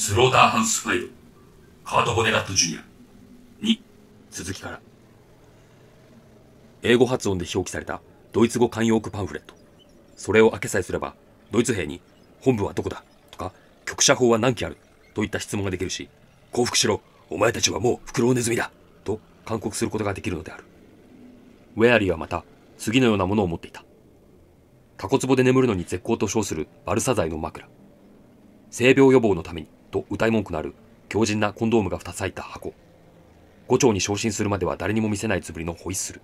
スローターハンスファイブ、カート・ボネラット・ジュニア。2、続きから。英語発音で表記されたドイツ語慣用句パンフレット。それを開けさえすれば、ドイツ兵に、本部はどこだとか、局舎法は何機あるといった質問ができるし、降伏しろお前たちはもうフクロウネズミだと勧告することができるのである。ウェアリーはまた、次のようなものを持っていた。タコツボで眠るのに絶好と称するバルサ剤の枕。性病予防のために、と歌い文句のある強靭なコンドームが2つ入った箱。5丁に昇進するまでは誰にも見せないつぶりのホイッスル。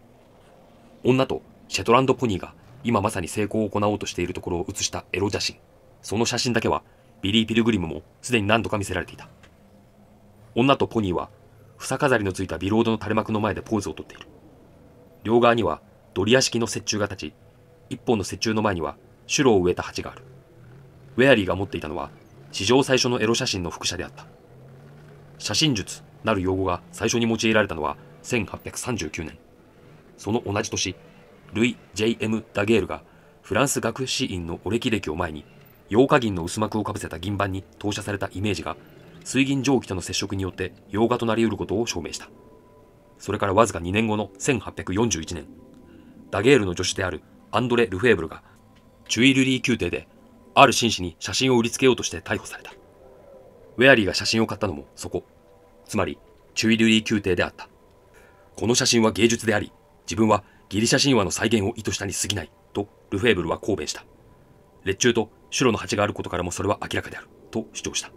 女とシェトランドポニーが今まさに成功を行おうとしているところを写したエロ写真。その写真だけはビリー・ピルグリムもすでに何度か見せられていた。女とポニーは房飾りのついたビロードの垂れ幕の前でポーズをとっている。両側にはドリア式の雪柱が立ち、一本の雪柱の前にはュロを植えた鉢がある。ウェアリーが持っていたのは史上最初のエロ写真の副写であった。写真術なる用語が最初に用いられたのは1839年。その同じ年、ルイ・ J.M. ダゲールがフランス学士院のお歴歴を前に、洋画銀の薄膜をかぶせた銀板に投射されたイメージが、水銀蒸気との接触によって洋画となりうることを証明した。それからわずか2年後の1841年、ダゲールの助手であるアンドレ・ルフェーブルが、チュイルリー宮廷である紳士に写真を売りつけようとして逮捕された。ウェアリーが写真を買ったのもそこ。つまり、チュイルリー宮廷であった。この写真は芸術であり、自分はギリシャ神話の再現を意図したに過ぎない、とルフェーブルは抗弁した。列中と白の鉢があることからもそれは明らかである、と主張した。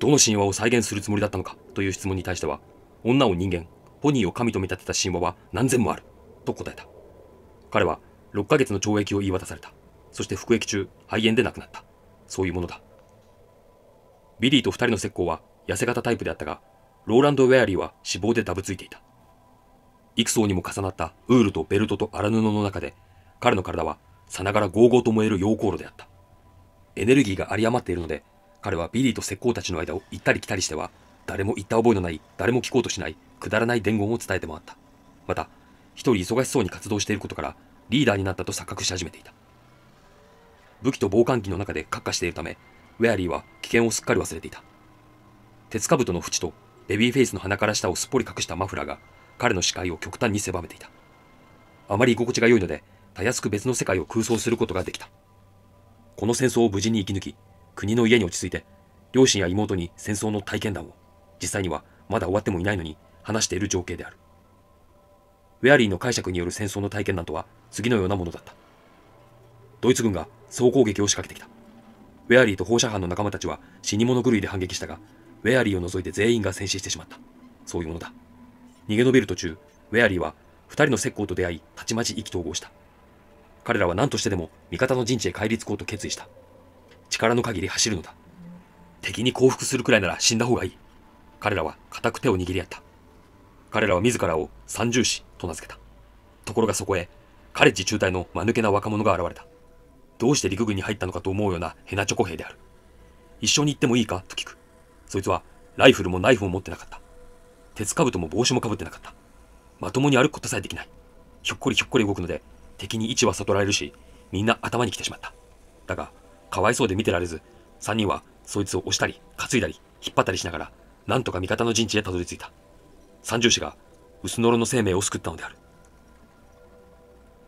どの神話を再現するつもりだったのかという質問に対しては、女を人間、ポニーを神と見立てた神話は何千もある、と答えた。彼は6ヶ月の懲役を言い渡された。そして服役中、肺炎で亡くなった。そういうものだ。ビリーと2人の石膏は痩せ型タイプであったが、ローランド・ウェアリーは死亡でダブついていた。幾層にも重なったウールとベルトと荒布の中で、彼の体はさながらゴーゴーと燃える溶鉱炉であった。エネルギーが有り余っているので、彼はビリーと石膏たちの間を行ったり来たりしては、誰も言った覚えのない、誰も聞こうとしない、くだらない伝言を伝えて回った。また、一人忙しそうに活動していることから、リーダーになったと錯覚し始めていた。武器と防寒着の中で閣下しているため、ウェアリーは危険をすっかり忘れていた。鉄兜の縁とベビーフェイスの鼻から下をすっぽり隠したマフラーが彼の視界を極端に狭めていた。あまり居心地が良いので、たやすく別の世界を空想することができた。この戦争を無事に生き抜き、国の家に落ち着いて、両親や妹に戦争の体験談を、実際にはまだ終わってもいないのに話している情景である。ウェアリーの解釈による戦争の体験談とは次のようなものだった。ドイツ軍が総攻撃を仕掛けてきた。ウェアリーと放射犯の仲間たちは死に物狂いで反撃したが、ウェアリーを除いて全員が戦死してしまった。そういうものだ。逃げ延びる途中、ウェアリーは2人の石膏と出会い、たちまち意気投合した。彼らは何としてでも味方の陣地へ帰りつこうと決意した。力の限り走るのだ。敵に降伏するくらいなら死んだ方がいい。彼らは固く手を握り合った。彼らは自らを三重士と名付けた。ところがそこへ、カレッジ中隊の間抜けな若者が現れた。どうして陸軍に入ったのかと思うようなヘナチョコ兵である。一緒に行ってもいいかと聞く。そいつはライフルもナイフも持ってなかった。鉄兜も帽子もかぶってなかった。まともに歩くことさえできない。ひょっこりひょっこり動くので、敵に位置は悟られるし、みんな頭に来てしまった。だが、かわいそうで見てられず、三人はそいつを押したり、担いだり、引っ張ったりしながら、なんとか味方の陣地へたどり着いた。三重士が、薄のろの生命を救ったのである。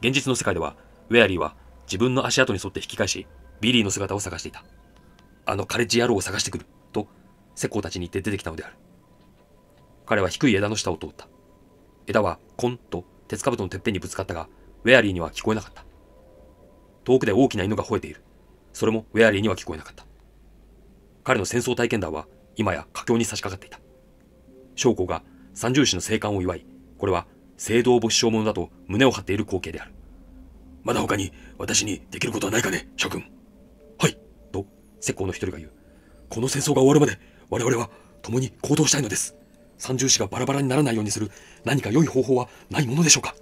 現実の世界では、ウェアリーは自分の足跡に沿って引き返し、ビリーの姿を探していた。あのカレッジ野郎を探してくる、と、石膏たちに言って出てきたのである。彼は低い枝の下を通った。枝は、コンと鉄兜のてっぺんにぶつかったが、ウェアリーには聞こえなかった。遠くで大きな犬が吠えている。それもウェアリーには聞こえなかった。彼の戦争体験談は、今や佳境に差し掛かっていた。将校が三重士の生還を祝い、これは、聖堂母子症者だと胸を張っている光景である。まだ他に私にできることはないかね、諸君。はい、と、石膏の一人が言う。この戦争が終わるまで、我々は共に行動したいのです。三重士がバラバラにならないようにする何か良い方法はないものでしょうか。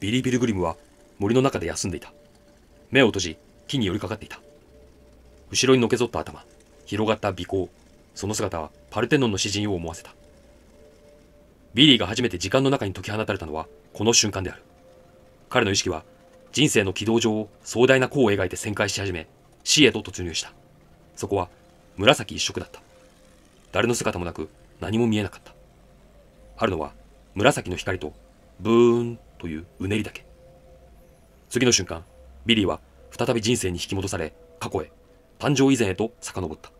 ビリー・ビルグリムは森の中で休んでいた。目を閉じ、木に寄りかかっていた。後ろにのけぞった頭、広がった鼻孔、その姿はパルテノンの詩人を思わせた。ビリーが初めて時間の中に解き放たれたのはこの瞬間である。彼の意識は人生の軌道上を壮大な弧を描いて旋回し始め、死へと突入した。そこは紫一色だった。誰の姿もなく何も見えなかった。あるのは紫の光とブーンといううねりだけ。次の瞬間、ビリーは再び人生に引き戻され、過去へ、誕生以前へと遡った。